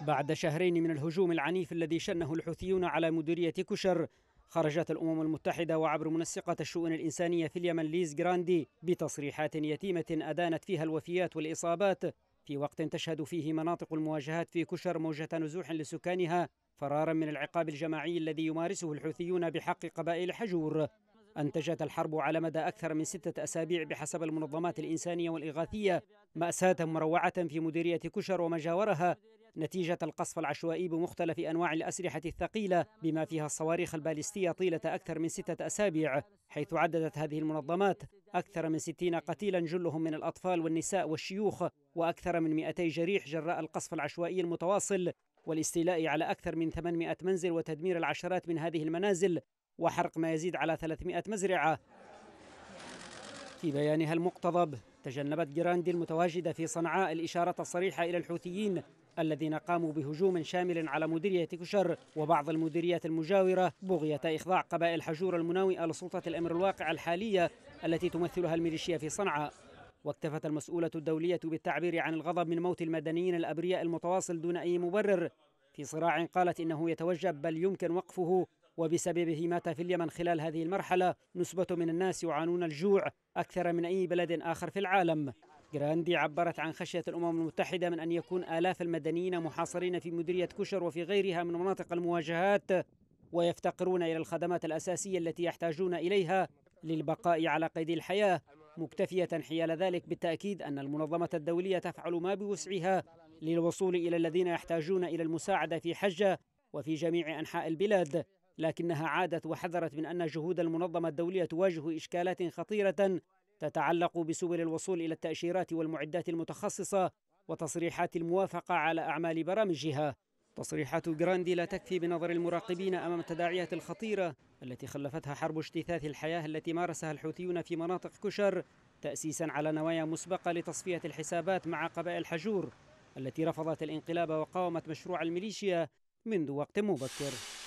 بعد شهرين من الهجوم العنيف الذي شنه الحوثيون على مديرية كشر خرجت الأمم المتحدة وعبر منسقة الشؤون الإنسانية في اليمن ليز جراندي بتصريحات يتيمة أدانت فيها الوفيات والإصابات في وقت تشهد فيه مناطق المواجهات في كشر موجة نزوح لسكانها فرارا من العقاب الجماعي الذي يمارسه الحوثيون بحق قبائل حجور أنتجت الحرب على مدى أكثر من ستة أسابيع بحسب المنظمات الإنسانية والإغاثية مأساة مروعة في مديرية كشر ومجاورها نتيجة القصف العشوائي بمختلف أنواع الأسلحة الثقيلة بما فيها الصواريخ البالستية طيلة أكثر من ستة أسابيع حيث عددت هذه المنظمات أكثر من ستين قتيلا جلهم من الأطفال والنساء والشيوخ وأكثر من 200 جريح جراء القصف العشوائي المتواصل والاستيلاء على أكثر من 800 منزل وتدمير العشرات من هذه المنازل وحرق ما يزيد على 300 مزرعة في بيانها المقتضب تجنبت جراندي المتواجدة في صنعاء الإشارة الصريحة إلى الحوثيين الذين قاموا بهجوم شامل على مديرية كشر وبعض المديريات المجاورة بغية إخضاع قبائل حجور المناوئة لسلطة الأمر الواقع الحالية التي تمثلها الميليشيا في صنعاء واكتفت المسؤولة الدولية بالتعبير عن الغضب من موت المدنيين الأبرياء المتواصل دون أي مبرر في صراع قالت إنه يتوجب بل يمكن وقفه وبسببه مات في اليمن خلال هذه المرحلة نسبة من الناس يعانون الجوع أكثر من أي بلد آخر في العالم جراندي عبرت عن خشية الأمم المتحدة من أن يكون آلاف المدنيين محاصرين في مديرية كشر وفي غيرها من مناطق المواجهات ويفتقرون إلى الخدمات الأساسية التي يحتاجون إليها للبقاء على قيد الحياة مكتفية حيال ذلك بالتأكيد أن المنظمة الدولية تفعل ما بوسعها للوصول إلى الذين يحتاجون إلى المساعدة في حجة وفي جميع أنحاء البلاد لكنها عادت وحذرت من أن جهود المنظمة الدولية تواجه إشكالات خطيرة تتعلق بسبل الوصول إلى التأشيرات والمعدات المتخصصة وتصريحات الموافقة على أعمال برامجها تصريحات جراندي لا تكفي بنظر المراقبين أمام التداعيات الخطيرة التي خلفتها حرب اجتثاث الحياة التي مارسها الحوثيون في مناطق كشر تأسيسا على نوايا مسبقة لتصفية الحسابات مع قبائل حجور التي رفضت الانقلاب وقاومت مشروع الميليشيا منذ وقت مبكر